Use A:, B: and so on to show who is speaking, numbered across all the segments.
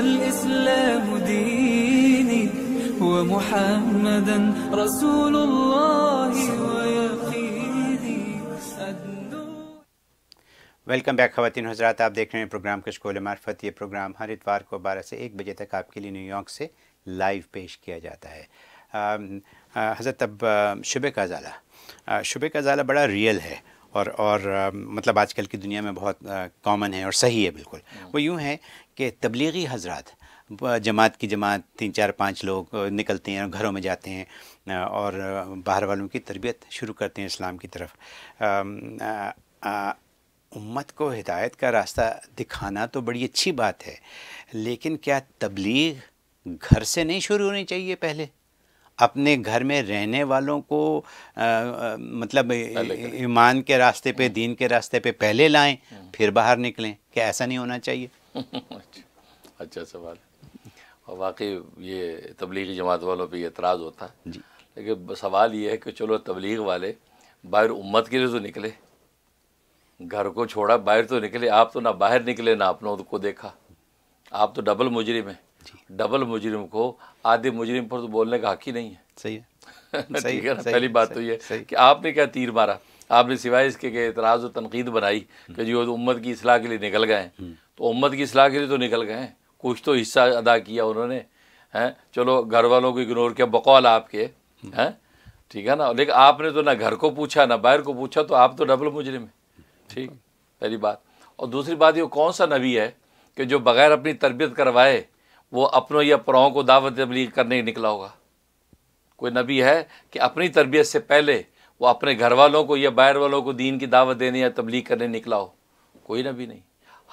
A: والإسلام ديني ومحمدا رسول الله
B: welcome back खातिन हजरात आप देख रहे हैं प्रोग्राम कशकोल मार्फत ये प्रोग्राम हर इतवार को 12 से 1 बजे तक आपके लिए न्यूयॉर्क से लाइव पेश किया जाता है हज़रत अब शुब का जाला शुब का जाला बड़ा रियल है और और मतलब आजकल की दुनिया में बहुत कॉमन है और सही है बिल्कुल वो यूँ है कि तबलीगी हजरात जमात की जमात तीन चार पाँच लोग निकलते हैं घरों में जाते हैं और बाहर वालों की तरबियत शुरू करते हैं इस्लाम की तरफ उम्मत को हिदायत का रास्ता दिखाना तो बड़ी अच्छी बात है लेकिन क्या तबलीग घर से नहीं शुरू होनी चाहिए पहले अपने घर में रहने वालों को आ, मतलब ईमान के रास्ते पे हम्म। दीन के रास्ते पे पहले लाएं हम्म। फिर बाहर निकलें क्या ऐसा नहीं होना
C: चाहिए अच्छा सवाल और वाकई ये तबलीगी जमात वालों पे एतराज़ होता है जी लेकिन सवाल ये है कि चलो तबलीग वाले बाहर उम्मत के लिए तो निकले घर को छोड़ा बाहर तो निकले आप तो ना बाहर निकले ना अपनों को देखा आप तो डबल मुजरिम हैं डबल मुजरिम को आधे मुजरिम पर तो बोलने का हक ही नहीं है सही है ठीक है ना पहली बात तो ये कि आपने क्या तीर मारा आपने सिवाय इसके के इतराज़ और तनकीद बनाई कि जी वो उम्मत की असलाह के लिए निकल गए हम्म। तो उम्मत की असलाह के लिए तो निकल गए कुछ तो हिस्सा अदा किया उन्होंने हैं चलो घर वालों को इग्नोर किया बकौल आपके हम्म। हैं ठीक है ना लेकिन आपने तो ना घर को पूछा ना बाहर को पूछा तो आप तो डबल मुजरिम है ठीक पहली बात और दूसरी बात ये कौन सा नबी है कि जो बगैर अपनी तरबियत करवाए वो अपनों या पुराओं को दावत तबलीग करने निकला होगा कोई नबी है कि अपनी तरबियत से पहले वो अपने घर वालों को या बाहर वालों को दीन की दावत देने या तबलीग करने निकला हो कोई नबी नहीं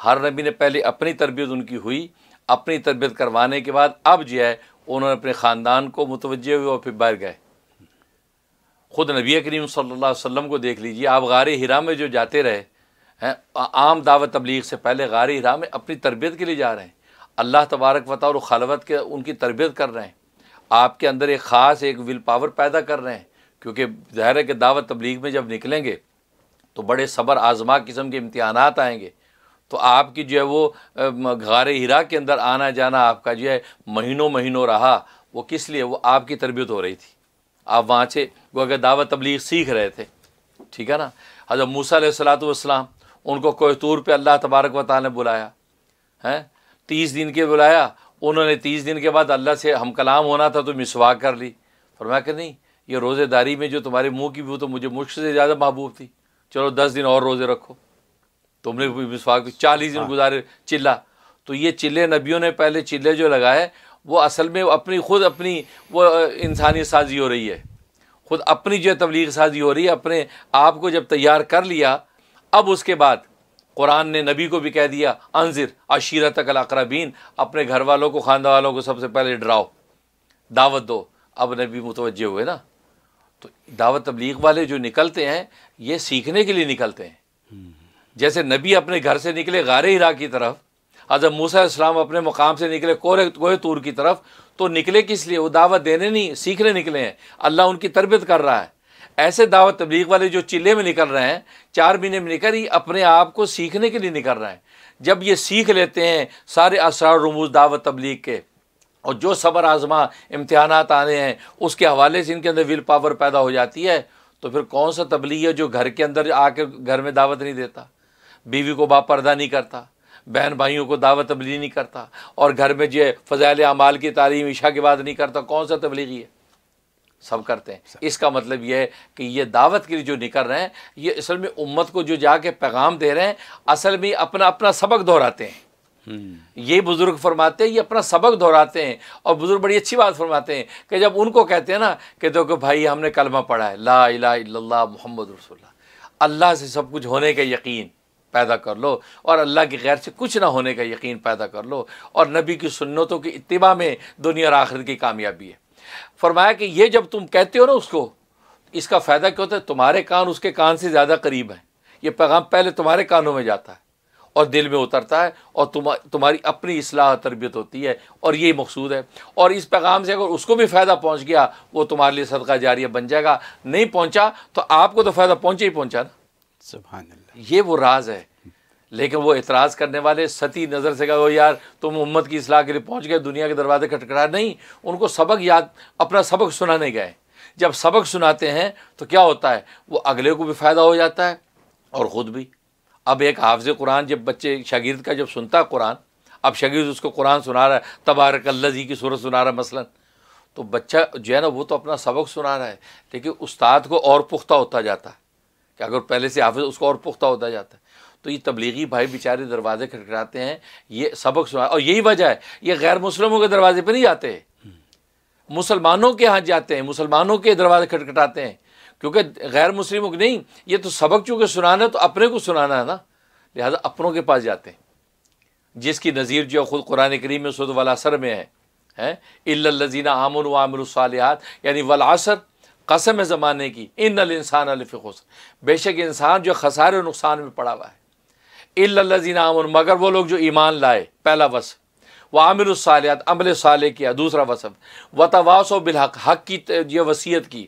C: हर नबी ने पहले अपनी तरबियत उनकी हुई अपनी तरबियत करवाने के बाद अब जो है उन्होंने अपने ख़ानदान को मुतवजह हुए और फिर बाहर गए खुद नबी करीम सल्ला वसम को देख लीजिए आप गार हिरा में जो जाते रहे हैं आम दावत तबलीग से पहले गार हिरा में अपनी तरबियत के लिए जा रहे हैं अल्लाह तबारक वता और खलवत के उनकी तरबियत कर रहे हैं आपके अंदर एक ख़ास एक विल पावर पैदा कर रहे हैं क्योंकि ज़ाहिर है कि दावत तबलीग में जब निकलेंगे तो बड़े सबर आजमा किस्म के इम्तहान आएंगे तो आपकी जो है वो घारे हिरा के अंदर आना जाना आपका जो है महीनों महीनों रहा वो किस लिए वो आपकी तरबियत हो रही थी आप वहाँ से वो अगर दावत तबलीग सीख रहे थे ठीक है ना हजर मूसा सलात वाम उनको तूर पर अल्लाह तबारक व ने बुलाया हैं तीस दिन के बुलाया उन्होंने तीस दिन के बाद अल्लाह से हम कलाम होना था तो मिसवा कर ली मैं कह नहीं ये रोज़ेदारी में जो तुम्हारे मुंह की वो तो मुझे मुश्किल से ज़्यादा महबूब थी चलो दस दिन और रोज़े रखो तुमने मिसवाक चालीस दिन हाँ। गुजारे चिल्ला तो ये चिल्ले नबियों ने पहले चिल्ले जो लगाए वो असल में अपनी खुद अपनी वो इंसानी साजी हो रही है खुद अपनी जो तबलीग साजी हो रही है अपने आप को जब तैयार कर लिया अब उसके बाद कुरान ने नबी को भी कह दिया अंजिर अशीरा तक अपने घर वालों को खानदा वालों को सबसे पहले डराओ दावत दो अब नबी मुतवजह हुए ना तो दावत तबलीग वाले जो निकलते हैं ये सीखने के लिए निकलते हैं जैसे नबी अपने घर से निकले गारे हिरा की तरफ अजब मूसा इस्लाम अपने मुकाम से निकले कोरे कोहे तूर की तरफ तो निकले किस लिए वो दावत देने नहीं सीखने निकले हैं अल्लाह उनकी तरबियत कर रहा है ऐसे दावत तबलीग वाले जो चिल्ले में निकल रहे हैं चार महीने में निकल ही अपने आप को सीखने के लिए निकल रहे हैं जब ये सीख लेते हैं सारे असरार रमूज दावत तबलीग के और जो सबर आजमा इम्तहान आने हैं उसके हवाले से इनके अंदर विल पावर पैदा हो जाती है तो फिर कौन सा तबलीग है जो घर के अंदर आके घर में दावत नहीं देता बीवी को बाप पर्दा नहीं करता बहन भाइयों को दावत तबलीग नहीं करता और घर में जो फ़जायल अमाल की तालीम ईशा के बाद नहीं करता कौन सा तबलीगी है सब करते हैं इसका मतलब यह है कि ये दावत के लिए जो निकल रहे हैं ये असल में उम्मत को जो जाके पैगाम दे रहे हैं असल में अपना अपना सबक दोहराते हैं हम्म। ये बुज़ुर्ग फरमाते हैं ये अपना सबक दोहराते हैं और बुज़ुर्ग बड़ी अच्छी बात फरमाते हैं कि जब उनको कहते हैं ना कि देखो भाई हमने कलमा पढ़ा है ला इला मोहम्मद रसोल्ला अल्लाह से सब कुछ होने का यकीन पैदा कर लो और अल्लाह की गैर से कुछ ना होने का यकीन पैदा कर लो और नबी की सुन्नतों की इतबा में दुनिया और आखिर की कामयाबी है फरमाया कि ये जब तुम कहते हो ना उसको इसका फ़ायदा क्या होता है तुम्हारे कान उसके कान से ज़्यादा करीब हैं ये पैगाम पहले तुम्हारे कानों में जाता है और दिल में उतरता है और तुम तुम्हारी अपनी असलाह तरबियत होती है और ये मकसूद है और इस पैगाम से अगर उसको भी फ़ायदा पहुँच गया वो तुम्हारे लिए सदका जारिया बन जाएगा नहीं पहुँचा तो आपको तो फ़ायदा पहुँचे ही पहुँचा ना सुबह ये वो राज है लेकिन वो एतराज़ करने वाले सती नज़र से कहो यार तुम उम्मत की इसलाह के लिए पहुँच गए दुनिया के दरवाजे खटखटा नहीं उनको सबक याद अपना सबक सुनाने गए जब सबक सुनाते हैं तो क्या होता है वो अगले को भी फ़ायदा हो जाता है और ख़ुद भी अब एक हाफज़ कुरान जब बच्चे शागिर्द का जब सुनता कुरान अब शगीर उसको कुरान सुना रहा है तबारक अल्लाजी की सूरत सुना रहा है मसलन तो बच्चा जो है ना वो तो अपना सबक सुना रहा है लेकिन उस्ताद को और पुख्ता होता जाता है कि अगर पहले से हाफिज उसको और पुख्ता होता जाता है तो ये तबलीगी भाई बेचारे दरवाजे खटखटाते हैं ये सबक सुना और यही वजह है ये गैर मुसलमों के दरवाजे पर नहीं जाते मुसलमानों के हाथ जाते हैं मुसलमानों के दरवाजे खटखटाते हैं क्योंकि गैर मुस्लिमों के नहीं ये तो सबक चूँकि सुनाना है तो अपने को सुनाना है ना लिहाजा अपनों के पास जाते हैं जिसकी नज़ीर जो खुद कुरान करीम में सद वलासर में है हैं इल्लजीना आमन वामिलसालहत यानी वलासर कसम है ज़माने की इन इंसान अलफ़ बेशक इंसान जो खसार नुकसान में पड़ा हुआ है इल्लाजीनामन मगर वो लोग जो ईमान लाए पहला वस व आमिर सालियात अमल साल किया दूसरा वसफ़ व तवासो बिलहक हक की यह वसीयत की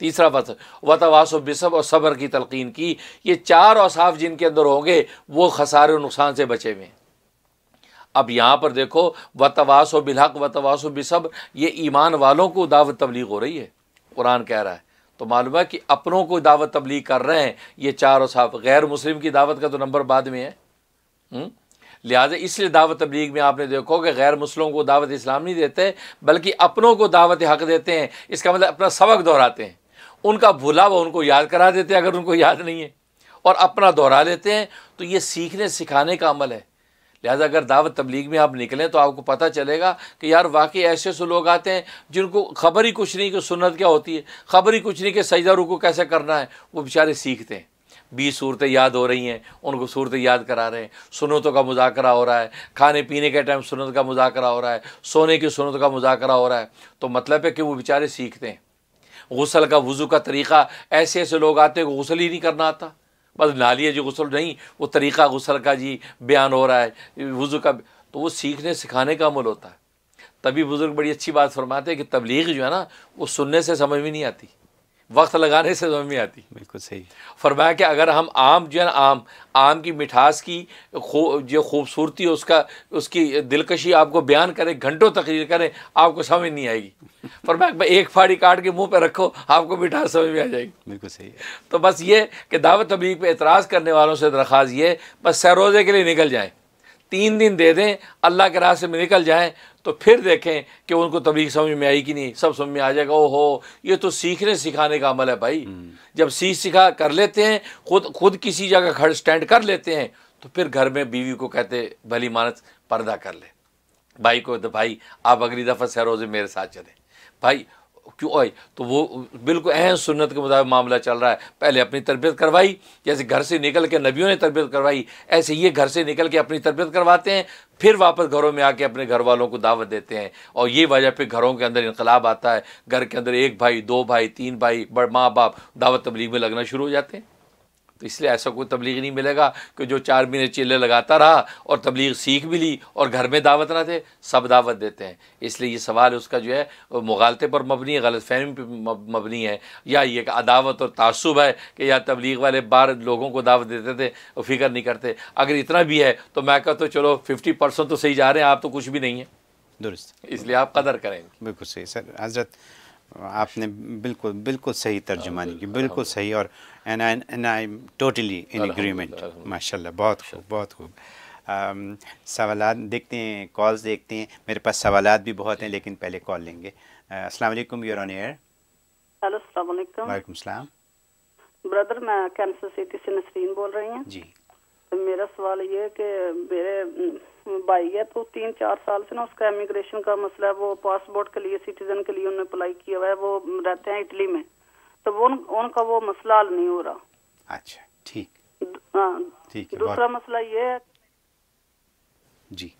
C: तीसरा वसफ़ व तवास बिसब और सबर की तलकिन की ये चार असाफ जिनके अंदर होंगे वो खसारे नुकसान से बचे हुए अब यहाँ पर देखो व तवासो बिलहक व तवासो बिसब ये ईमान वालों को दावत तबलीग हो रही है कुरान कह रहा है तो मालूम है कि अपनों को दावत तबलीग कर रहे हैं ये चारों साहब गैर मुस्लिम की दावत का तो नंबर बाद में है हम्म? लिहाजा इसलिए दावत तबलीग में आपने देखो कि गैर मुस्लिमों को दावत इस्लाम नहीं देते बल्कि अपनों को दावत हक देते हैं इसका मतलब अपना सबक दोहराते हैं उनका भुला वो उनको याद करा देते हैं अगर उनको याद नहीं है और अपना दोहरा लेते हैं तो ये सीखने सिखाने का अमल है लिहाजा अगर दावत तबलीग में आप निकलें तो आपको पता चलेगा कि यार वाकई ऐसे ऐसे लोग आते हैं जिनको खबर ही कुछ नहीं कि सुनत क्या होती है खबर ही कुछ नहीं कि सजदा रुको कैसे करना है वो बेचारे सीखते हैं बीस सूरतें याद हो रही हैं उनको सूरतें याद करा रहे हैं सुनतों का मुजाकरा हो रहा है खाने पीने के टाइम सुनत का मुजाकरा हो रहा है सोने की सुनत का मुजाकरा हो रहा है तो मतलब है कि वो बेचारे सीखते हैं गसल का वज़ू का तरीक़ा ऐसे ऐसे लोग आते हैं गसल ही नहीं करना आता बस नालिया जी गसल नहीं वो तरीक़ा गसल का जी बयान हो रहा है वज़ू का तो वो सीखने सिखाने का अमल होता है तभी बुज़ुर्ग बड़ी अच्छी बात फरमाते हैं कि तबलीग जो है ना वो सुनने से समझ में नहीं आती वक्त लगाने से समझ तो में आती बिल्कुल सही फरमाया कि अगर हम आम जो है ना आम आम की मिठास की खो, जो खूबसूरती है उसका उसकी दिलकशी आपको बयान करें घंटों तकरीर करें आपको समझ नहीं आएगी फरमाया एक फाड़ी काट के मुंह पे रखो आपको मिठास समझ में आ जाएगी बिल्कुल सही तो बस ये कि दावत तबलीग पे एतराज़ करने वालों से दरख्वास्त ये बस सरोजे के लिए निकल जाएँ तीन दिन दे दें अल्लाह के रास्ते में निकल जाए तो फिर देखें कि उनको तभी समझ में आई कि नहीं सब समझ में आ जाएगा हो ये तो सीखने सिखाने का अमल है भाई हम्म। जब सीख सिखा कर लेते हैं खुद खुद किसी जगह खड़ स्टैंड कर लेते हैं तो फिर घर में बीवी को कहते भली मानस पर्दा कर ले भाई को तो भाई आप अगली दफ़ा सरोजे मेरे साथ चलें भाई क्यों आई तो वो बिल्कुल अहम सुन्नत के मुताबिक मामला चल रहा है पहले अपनी तरबियत करवाई जैसे घर से निकल के नबियों ने तरबियत करवाई ऐसे ये घर से निकल के अपनी तरबियत करवाते हैं फिर वापस घरों में आके अपने घर वालों को दावत देते हैं और ये वजह पर घरों के अंदर इनकलाब आता है घर के अंदर एक भाई दो भाई तीन भाई माँ बाप दावत तबलीग में लगना शुरू हो जाते हैं तो इसलिए ऐसा कोई तबलीग नहीं मिलेगा कि जो चार महीने चिल्ले लगाता रहा और तबलीग सीख भी ली और घर में दावत ना थे सब दावत देते हैं इसलिए ये सवाल उसका जो है मुगालते पर मबनी है गलत फहमी पर मबनी है या ये अदावत और तसब है कि या तबलीग वाले बार लोगों को दावत देते थे और फिक्र नहीं करते अगर इतना भी है तो मैं कहता तो चलो फिफ्टी परसेंट तो सही जा रहे हैं आप तो कुछ भी नहीं है दुरुस्त इसलिए आप कदर करेंगे
B: बिल्कुल सही सर हजरत आपने बिल्कुल बिल्कुल सही तर्जुमानी की बिल्कुल सही और and I and I am totally in agreement माशाल्लाह बहुत खूब अच्छा। बहुत खूब सवाल देखते हैं कॉल्स देखते हैं मेरे पास सवाल भी बहुत हैं लेकिन पहले कॉल लेंगे अस्सलाम वालेकुम यूर ऑन एयर
D: हेलो अस्सलाम वालेकुम वालेकुम सलाम ब्रदर मैं कैंसर सिटी से नसरीन बोल रही हूँ जी मेरा सवाल ये है कि मेरे भाई है तो तीन चार साल से ना उसका इमिग्रेशन का मसला है वो पासपोर्ट के लिए सिटीजन के लिए उन्होंने अप्लाई किया हुआ है वो रहते हैं इटली में तो वो उन, उनका वो मसला हल नहीं हो रहा
C: अच्छा ठीक हाँ, ठीक दूसरा
D: मसला ये है
C: जी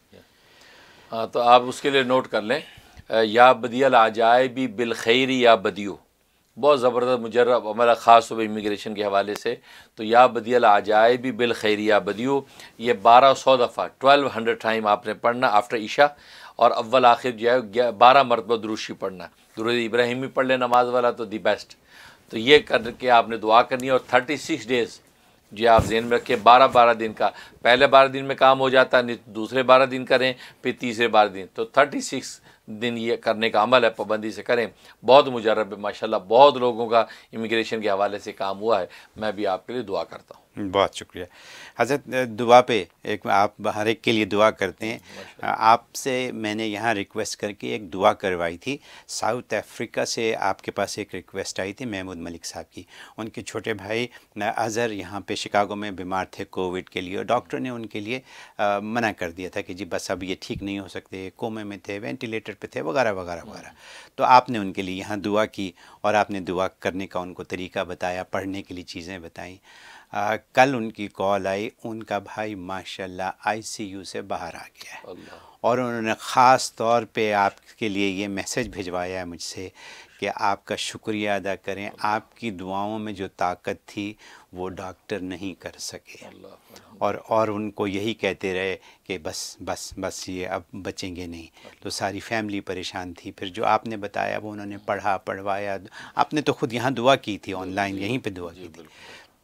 C: हाँ तो आप उसके लिए नोट कर लें या बदियल आ जाए भी बिलखेरी या बदियो बहुत ज़बरदस्त मुजरब अमला ख़ास हुआ इमिग्रेशन के हवाले से तो या बदियल भी बिल खैरिया बदियो ये बारह सौ दफ़ा ट्वेल्व हंड्रेड टाइम आपने पढ़ना आफ्टर ईशा और अव्वल आखिर जो है बारह मरतबा दुरुशी पढ़ना दुरुद भी पढ़ लें नमाज वाला तो दी बेस्ट तो ये करके आपने दुआ करनी है और थर्टी सिक्स डेज़ जी आप जेन में रखें बारह बारह दिन का पहले बारह दिन में काम हो जाता है तो दूसरे बारह दिन करें फिर तीसरे बारह दिन तो थर्टी सिक्स दिन ये करने का अमल है पाबंदी से करें बहुत मुजरब है माशाल्लाह बहुत लोगों का इमिग्रेशन के हवाले से काम हुआ है मैं भी आपके लिए दुआ करता
B: हूँ बहुत शुक्रिया हजरत दुआ पे एक आप हर एक के लिए दुआ करते हैं आपसे मैंने यहाँ रिक्वेस्ट करके एक दुआ करवाई थी साउथ अफ्रीका से आपके पास एक रिक्वेस्ट आई थी महमूद मलिक साहब की उनके छोटे भाई अज़हर यहाँ पे शिकागो में बीमार थे कोविड के लिए डॉक्टर ने उनके लिए आ, मना कर दिया था कि जी बस अब ये ठीक नहीं हो सकते कोमे में थे वेंटिलेटर पर थे वगैरह वगैरह वगैरह तो आपने उनके लिए यहाँ दुआ की और आपने दुआ करने का उनको तरीका बताया पढ़ने के लिए चीज़ें बताईं आ, कल उनकी कॉल आई उनका भाई माशाल्लाह आईसीयू से बाहर आ गया है और उन्होंने ख़ास तौर पे आपके लिए ये मैसेज भिजवाया है मुझसे कि आपका शुक्रिया अदा करें आपकी दुआओं में जो ताकत थी वो डॉक्टर नहीं कर सके और और उनको यही कहते रहे कि बस बस बस ये अब बचेंगे नहीं तो सारी फैमिली परेशान थी फिर जो आपने बताया वो उन्होंने पढ़ा पढ़वाया आपने तो खुद यहाँ दुआ की थी ऑनलाइन यहीं पे दुआ की थी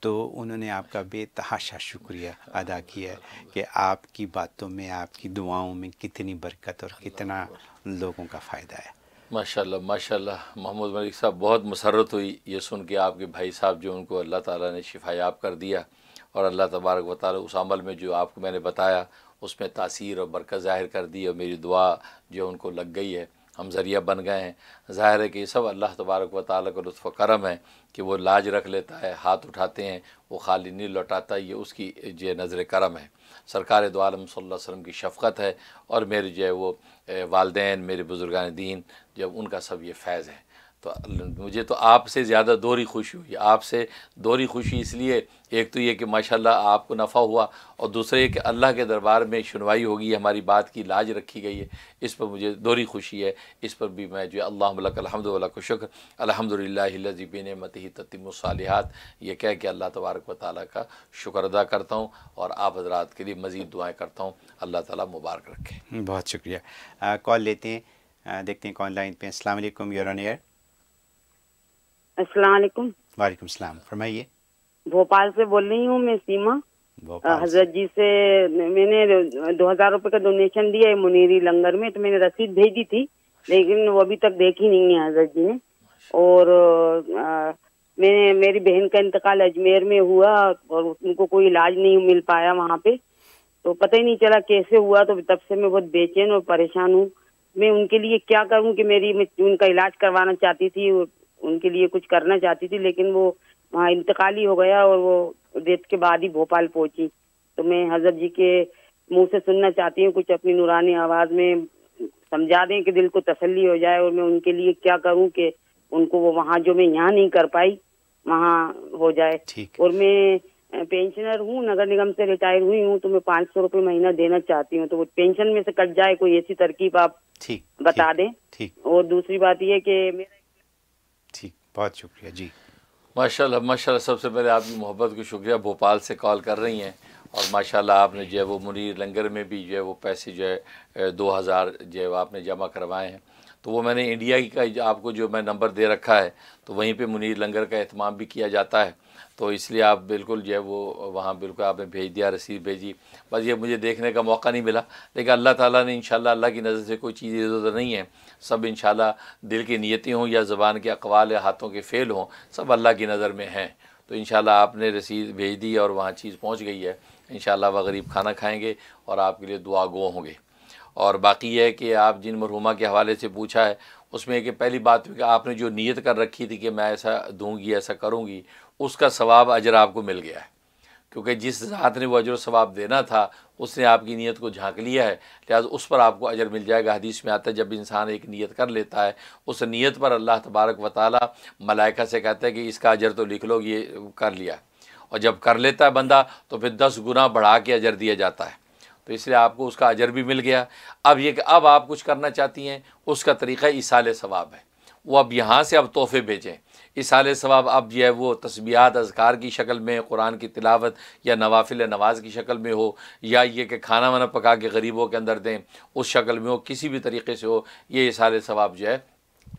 B: तो उन्होंने आपका बेतहाशा शुक्रिया अदा किया कि आपकी बातों में आपकी दुआओं में कितनी बरकत और कितना लोगों का फ़ायदा है
C: माशाल्लाह माशाल्लाह मोहम्मद मलिक साहब बहुत मसरत हुई ये सुन के आपके भाई साहब जो उनको अल्लाह ताला ने शिफायाब कर दिया और अल्लाह तबारक वाली उस अमल में जो आपको मैंने बताया उसमें तासीर और बरकत ज़ाहिर कर दी और मेरी दुआ जो उनको लग गई है हम ज़रिया बन गए हैं ज़ाहिर है कि सब अल्लाह तबारक व ताल का लुफ़ करम है कि वो लाज रख लेता है हाथ उठाते हैं वो खाली नहीं लौटाता ये उसकी जो नज़र करम है सरकार दो आलम वसम की शफ़क़त है और मेरे जो है वो वालदेन मेरे बुज़ुर्गान दीन जब उनका सब ये फैज़ है तो मुझे तो आपसे ज़्यादा दोहरी खुशी हुई आपसे दोहरी खुशी इसलिए एक तो ये कि माशाल्लाह आपको नफ़ा हुआ और दूसरे कि अल्लाह के दरबार में सुनवाई होगी हमारी बात की लाज रखी गई है इस पर मुझे दोहरी खुशी है इस पर भी मैं जो अल्लाह अलहमदिल्ला को शुक्र अलहमदिल्लाजीबिन मती ततिमसालहत ये कह के अल्लाह तबारक व ताली का शुक्र अदा करता हूँ और आप हजरात के लिए मज़ीद दुआएँ करता हूँ अल्लाह ताली मुबारक
B: रखें बहुत शुक्रिया कॉल लेते हैं देखते हैं कॉल लाइन पे असल यूरोनियर
D: असलकुम
B: वालेकुम सलाम फरमाइए
D: भोपाल से बोल रही हूँ मैं सीमा हजरत जी से मैंने दो हजार रुपये का डोनेशन दिया है मुनीरी लंगर में तो मैंने रसीद भेजी थी लेकिन वो अभी तक देखी नहीं है हजरत जी ने और आ, मैंने मेरी बहन का इंतकाल अजमेर में हुआ और उनको कोई इलाज नहीं मिल पाया वहाँ पे तो पता ही नहीं चला कैसे हुआ तो तब से मैं बहुत बेचैन और परेशान हूँ मैं उनके लिए क्या करूँ कि मेरी उनका इलाज करवाना चाहती थी उनके लिए कुछ करना चाहती थी लेकिन वो वहाँ इंतकाल हो गया और वो डेथ के बाद ही भोपाल पहुंची तो मैं हजरत जी के मुंह से सुनना चाहती हूँ कुछ अपनी नुरानी आवाज में समझा दें कि दिल को तसल्ली हो जाए और मैं उनके लिए क्या करूँ कि उनको वो वहाँ जो मैं यहाँ नहीं कर पाई वहाँ हो जाए और मैं पेंशनर हूँ नगर निगम से रिटायर हुई हूँ तो मैं पाँच सौ रूपये महीना देना चाहती हूँ तो वो पेंशन में से कट जाए कोई ऐसी तरकीब आप ठीक, बता दें ठीक। और दूसरी बात यह कि मेरा
C: बहुत शुक्रिया जी माशाल्लाह माशाल्लाह सबसे पहले आपकी मोहब्बत को शुक्रिया भोपाल से कॉल कर रही हैं और माशाल्लाह आपने जो है वो मुनीर लंगर में भी जो है वो पैसे जो है दो हज़ार जो है आपने जमा करवाए हैं तो वो मैंने इंडिया का आपको जो मैं नंबर दे रखा है तो वहीं पे मुनीर लंगर का अहतमाम भी किया जाता है तो इसलिए आप बिल्कुल जो है वो वहाँ बिल्कुल आपने भेज दिया रसीद भेजी बस ये मुझे देखने का मौका नहीं मिला लेकिन अल्लाह ताला ने इंशाल्लाह अल्लाह की नज़र से कोई चीज़ इधर उधर नहीं है सब इंशाल्लाह दिल की नीयतें हों या ज़बान के अकवाल या हाथों के फ़ेल हों सब अल्लाह की नज़र में हैं तो इन आपने रसीद भेज दी और वहाँ चीज़ पहुँच गई है इन गरीब खाना खाएँगे और आपके लिए दुआ गो होंगे और बाकी यह है कि आप जिन मरहुमा के हवाले से पूछा है उसमें कि पहली बात तो कि आपने जो नीयत कर रखी थी कि मैं ऐसा दूंगी ऐसा करूंगी उसका सवाब अजर आपको मिल गया है क्योंकि जिस ज़ात ने वो अजर सवाब देना था उसने आपकी नीयत को झांक लिया है लिहाजा उस पर आपको अजर मिल जाएगा हदीस में आता है जब इंसान एक नीयत कर लेता है उस नीयत पर अल्लाह तबारक व ताली मलाइका से कहता है कि इसका अजर तो लिख लो ये कर लिया और जब कर लेता है बंदा तो फिर दस गुना बढ़ा के अजर दिया जाता है तो इसलिए आपको उसका अजर भी मिल गया अब ये अब आप कुछ करना चाहती हैं उसका तरीका इसाल सवाब है वो अब यहाँ से अब तोहफे भेजें इसाल सवाब अब जो है वो तस्बियात अजगार की शक्ल में कुरान की तिलावत या नवाफिल नवाज की शक्ल में हो या ये कि खाना वाना पका के गरीबों के अंदर दें उस शक्ल में हो किसी भी तरीके से हो ये इसाल सवाब जो है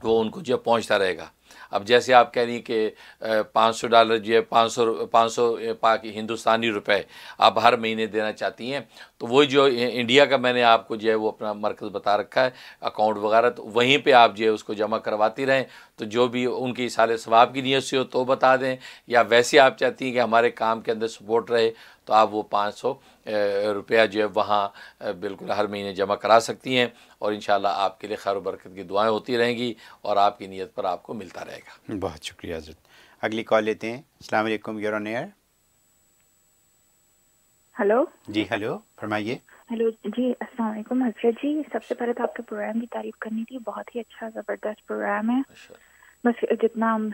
C: वो उनको जो है पहुँचता रहेगा अब जैसे आप कह रही कि पाँच सौ डॉलर जो है पाँच सौ पाँच सौ पाक हिंदुस्तानी रुपए आप हर महीने देना चाहती हैं तो वो जो इंडिया का मैंने आपको जो है वो अपना मरकज़ बता रखा है अकाउंट वगैरह तो वहीं पे आप जो है उसको जमा करवाती रहें तो जो भी उनकी साले स्वाब की नीयत से हो तो बता दें या वैसे आप चाहती हैं कि हमारे काम के अंदर सपोर्ट रहे तो आप वो पाँच सौ रुपया जो है वहाँ बिल्कुल हर महीने जमा करा सकती हैं और इन आपके लिए खैर बरकत की दुआएँ होती रहेंगी और आपकी नीयत पर आपको मिलता रहेगा
B: बहुत शुक्रिया हजरत अगली कॉल लेते हैं
C: अलैक्म योर
B: एयर हेलो जी हेलो फरमाइए
A: हेलो जी अस्सलाम वालेकुम हजरत जी सबसे पहले तो आपके प्रोग्राम की तारीफ करनी थी बहुत ही अच्छा ज़बरदस्त प्रोग्राम है अच्छा। बस जितना हम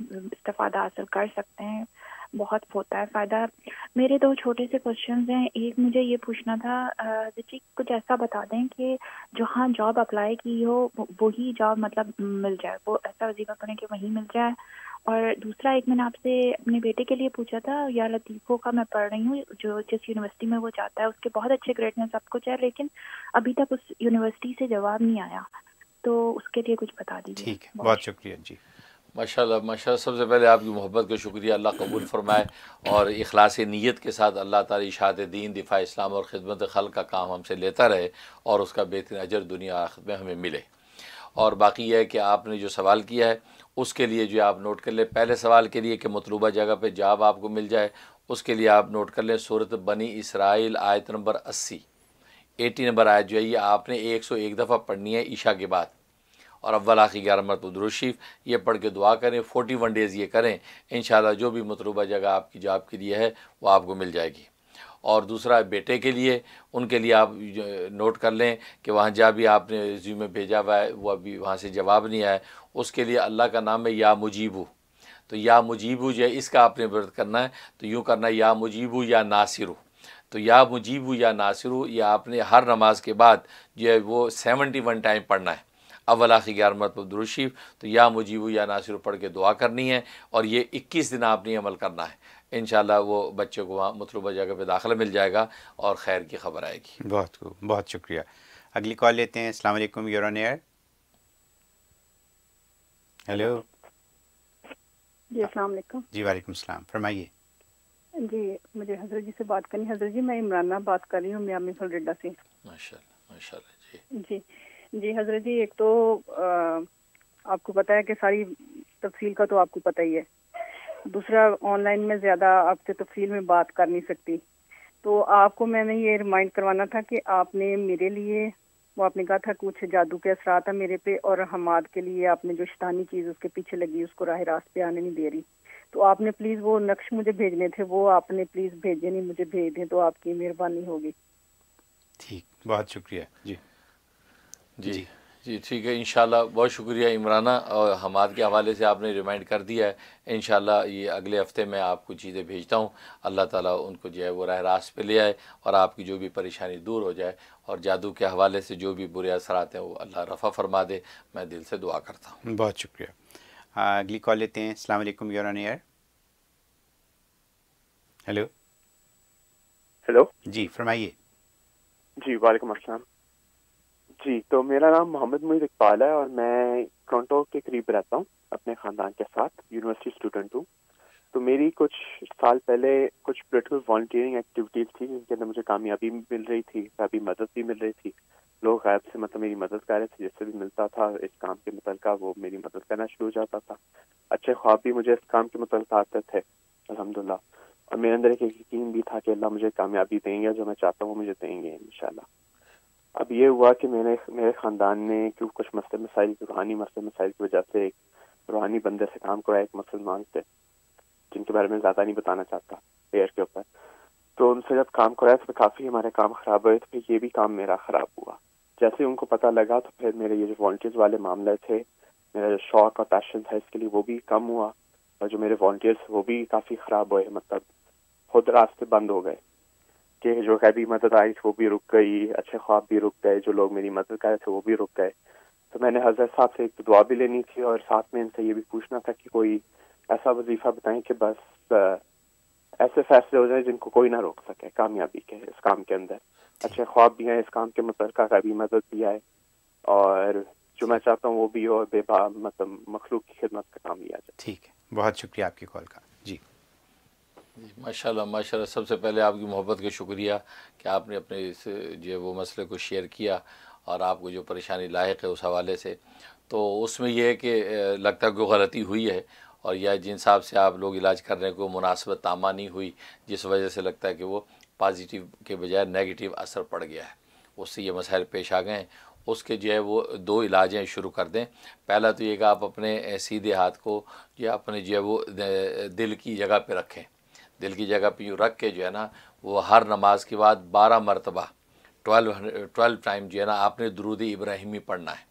A: इस्तफादा हासिल कर सकते हैं बहुत होता है फ़ायदा मेरे दो छोटे से क्वेश्चन हैं एक मुझे ये पूछना था जी कुछ ऐसा बता दें कि जहाँ जॉब अप्लाई की हो वही जॉब मतलब मिल जाए वो ऐसा वजीफा करें कि वहीं मिल जाए और दूसरा एक मैंने आपसे अपने बेटे के लिए पूछा था या लतीफ़ों का मैं पढ़ रही हूँ जो जिस यूनिवर्सिटी में वो जाता है उसके बहुत अच्छे ग्रेड में सब कुछ है लेकिन अभी तक उस यूनिवर्सिटी से जवाब नहीं आया तो उसके लिए कुछ बता दीजिए ठीक है बहुत
C: शुक्रिया जी माशा माशा सबसे पहले आपकी मोहब्बत का शुक्रिया अल्लाह कबूल फ़रमाए और अखलास नीयत के साथ अल्लाह ताली इशात दीन दिफा इस्लाम और ख़िदमत खल का काम हमसे लेता रहे और उसका बेहतरीन अजर दुनिया आखिर में हमें मिले और बाकी यह है कि आपने जो सवाल किया है उसके लिए जो आप नोट कर लें पहले सवाल के लिए कि मतलूबा जगह पर जवाब आपको मिल जाए उसके लिए आप नोट कर लें सूरत बनी इसराइल आयत नंबर अस्सी एटी नंबर आयत जो है ये आपने एक सौ एक दफ़ा पढ़नी है ईशा के बाद और अव्वल आखिर ग्यारह मरतब दुरुशीफ ये पढ़ के दुआ करें फोटी वन डेज़ ये करें इन जो भी मतलूबा जगह आपकी जॉब के लिए है वो आपको मिल जाएगी और दूसरा बेटे के लिए उनके लिए आप नोट कर लें कि वहाँ जा भी आपने रिज्यूमे भेजा हुआ है वो अभी वहाँ से जवाब नहीं आया उसके लिए अल्लाह का नाम है या मुजीबू तो या मुजीबू जो है इसका आपने व्रत करना है तो यूँ करना या मुजीबू या नासिरू तो या मुजीबू या नासिरू या आपने हर नमाज के बाद जो है वो सेवेंटी वन टाइम पढ़ना है अवल आखिर ग्यारह मरतब दुरुशीफ तो या मुजीब या नासिर पढ़ के दुआ करनी है और ये इक्कीस दिन आपने अमल करना है इन वो बच्चे को वहाँ मतलूबा जगह पर दाखिला मिल जाएगा और खैर की खबर आएगी
B: बहुत खूब बहुत शुक्रिया अगली कॉल लेते हैं अस्सलाम वालेकुम एयर हेलो
D: जी अस्सलाम वालेकुम
B: जी वालेकुम सलाम फरमाइए
D: जी मुझे हजरत जी से बात करनी है हजरत जी मैं इमराना बात कर रही हूँ मियामी फ्लोरिडा से
C: माशाल्लाह माशाल्लाह
D: जी जी जी हजरत जी एक तो आ, आपको पता है कि सारी तफसील का तो आपको पता ही है दूसरा ऑनलाइन में ज़्यादा आपसे तफसील में बात कर नहीं सकती तो आपको मैंने ये रिमाइंड करवाना था कि आपने मेरे लिए वो आपने कहा था कुछ जादू के असरा था मेरे पे और हमाद के लिए आपने जो शतानी चीज़ उसके पीछे लगी उसको राह रास्त पे आने नहीं दे रही तो आपने प्लीज़ वो नक्श मुझे भेजने थे वो आपने प्लीज़ भेजे नहीं मुझे भेज दें तो आपकी मेहरबानी होगी
C: ठीक बहुत शुक्रिया जी जी जी ठीक है इनशाला बहुत शुक्रिया इमराना और हमाद के हवाले से आपने रिमाइंड कर दिया है इन ये अगले हफ्ते मैं आपको चीज़ें भेजता हूँ अल्लाह ताला उनको जो है वो राह रास्त पे ले आए और आपकी जो भी परेशानी दूर हो जाए और जादू के हवाले से जो भी बुरे असरात हैं वो अल्लाह रफ़ा फरमा दे मैं दिल से दुआ करता हूँ बहुत शुक्रिया अगली कॉल लेते हैं अल्लाम योरान
A: हेलो हेलो जी फरमाइए जी वालेकुम अस्सलाम जी तो मेरा नाम मोहम्मद मुईद इकबाल है और मैं टोरंटो के करीब रहता हूँ अपने खानदान के साथ यूनिवर्सिटी स्टूडेंट हूँ तो मेरी कुछ साल पहले कुछ पोलिटिकल वॉल्टियरिंग एक्टिविटीज़ थी जिनके अंदर मुझे कामयाबी मिल रही थी काफ़ी मदद भी मिल रही थी लोग गायब से मतलब मेरी मदद कर रहे थे जिससे भी मिलता था इस काम के मुतलका वो मेरी मदद करना शुरू हो जाता था अच्छे ख्वाब भी मुझे इस काम के मुतल आते थे अलहमदिल्ला और मेरे अंदर एक यकीन भी था कि अल्लाह मुझे कामयाबी देंगे जो मैं चाहता हूँ वो मुझे देंगे इन अब ये हुआ कि मेरे मेरे ख़ानदान ने क्यों कुछ मसले मसाइल रूहानी मसले मसाइल की वजह से एक रूहानी बंदे से काम कराया एक मुसलमान से जिनके बारे में ज़्यादा नहीं बताना चाहता एयर के ऊपर तो उनसे जब काम कराया तो काफ़ी हमारे काम ख़राब हुए तो फिर ये भी काम मेरा ख़राब हुआ जैसे उनको पता लगा तो फिर मेरे ये जो वॉल्टियर्स वाले मामले थे मेरा जो शौक और पैशन था इसके लिए वो भी कम हुआ और जो मेरे वॉल्टियर्स वो भी काफ़ी ख़राब हुए मतलब खुद रास्ते बंद हो गए कि जो है मदद आई थी वो भी रुक गई अच्छे ख्वाब भी रुक गए जो लोग मेरी मदद कर रहे थे वो भी रुक गए तो मैंने हजरत साहब से एक तो दुआ भी लेनी थी और साथ में इनसे ये भी पूछना था कि कोई ऐसा वजीफा बताएं कि बस ऐसे फैसले हो जाए जिनको कोई ना रोक सके कामयाबी के इस काम के अंदर अच्छे ख्वाब भी हैं इस काम के मतलब का भी मदद भी आए और जो मैं चाहता हूँ वो भी और बेबा मतलब मखलूक की खिदमत का काम लिया जाए
B: ठीक है बहुत शुक्रिया आपकी कॉल का जी
C: माशाल्लाह माशाल्लाह सबसे पहले आपकी मोहब्बत का शुक्रिया कि आपने अपने इस जो है वो मसले को शेयर किया और आपको जो परेशानी लायक है उस हवाले से तो उसमें यह है कि लगता है कोई गलती हुई है और या जिन साहब से आप लोग इलाज करने को मुनासबत तामा नहीं हुई जिस वजह से लगता है कि वो पॉजिटिव के बजाय नेगेटिव असर पड़ गया है उससे ये मसाइल पेश आ गए हैं उसके जो है वो दो इलाज हैं शुरू कर दें पहला तो ये कि आप अपने सीधे हाथ को या अपने जो है वो दिल की जगह पे रखें दिल की जगह पर यूँ रख के जो है ना वो हर नमाज के बाद बारह मरतबा ट्वेल्व ट्वेल्व टाइम जो है ना आपने दरूद इब्राहिमी पढ़ना है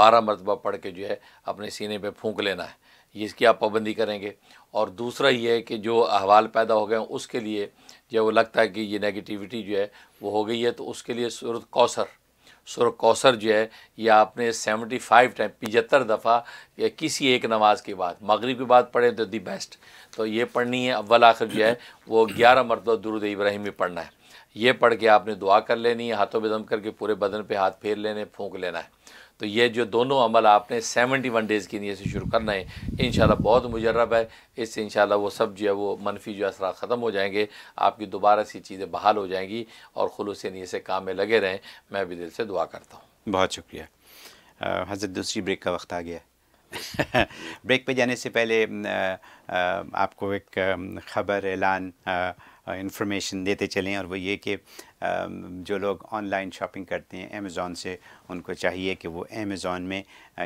C: बारह मरतबा पढ़ के जो है अपने सीने पे फूंक लेना है इसकी आप पाबंदी करेंगे और दूसरा ये है कि जो अहवाल पैदा हो गए उसके लिए जब वो लगता है कि ये नेगेटिविटी जो है वो हो गई है तो उसके लिए सूरत कौसर सुर कौसर जो है यह आपने सेवेंटी फाइव टाइम पिजहत्तर दफ़ा या किसी एक नमाज के बाद मगरब के बाद पढ़ें तो दी बेस्ट तो ये पढ़नी है अव्वल आखिर जो है वो ग्यारह मरतबा दुरुद इब्राहिम में पढ़ना है ये पढ़ के आपने दुआ कर लेनी है हाथों में दम करके पूरे बदन पे हाथ फेर लेने फूंक लेना है तो ये जो दोनों अमल आपने सेवेंटी वन डेज़ की नीयत से शुरू करना है इन बहुत मुजरब है इससे इन वो सब जो है वो मनफी जो असरा ख़त्म हो जाएंगे आपकी दोबारा सी चीज़ें बहाल हो जाएंगी और खुलूस नीयत से काम में लगे रहें मैं भी दिल से दुआ करता
B: हूँ बहुत शुक्रिया हजरत दूसरी ब्रेक का वक्त आ गया ब्रेक पर जाने से पहले आ, आ, आपको एक खबर ऐलान इन्फॉर्मेशन देते चलें और वो ये कि जो लोग ऑनलाइन शॉपिंग करते हैं अमेज़ोन से उनको चाहिए कि वो अमेज़ोन में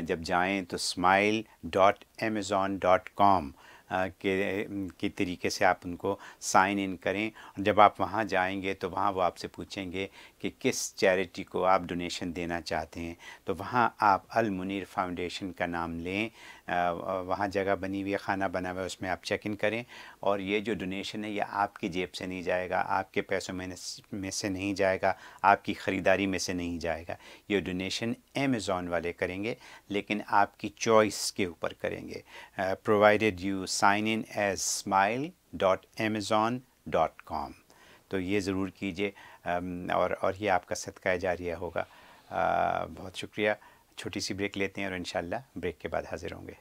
B: जब जाएं तो smile dot Amazon dot com के के तरीके से आप उनको साइन इन करें जब आप वहाँ जाएंगे तो वहाँ वो आपसे पूछेंगे कि किस चैरिटी को आप डोनेशन देना चाहते हैं तो वहाँ आप अल मुनीर फाउंडेशन का नाम लें वहाँ जगह बनी हुई है खाना बना हुआ है उसमें आप चेक इन करें और ये जो डोनेशन है ये आपकी जेब से नहीं जाएगा आपके पैसों में में से नहीं जाएगा आपकी ख़रीदारी में से नहीं जाएगा ये डोनेशन अमेज़ोन वाले करेंगे लेकिन आपकी चॉइस के ऊपर करेंगे provided you sign in as smile dot Amazon dot com तो ये ज़रूर कीजिए और और ये आपका सदका जारिया होगा बहुत शुक्रिया छोटी सी ब्रेक लेते हैं और इन ब्रेक के बाद हाजिर होंगे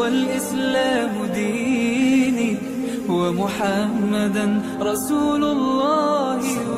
A: والإسلام ديني ومحمدا رسول الله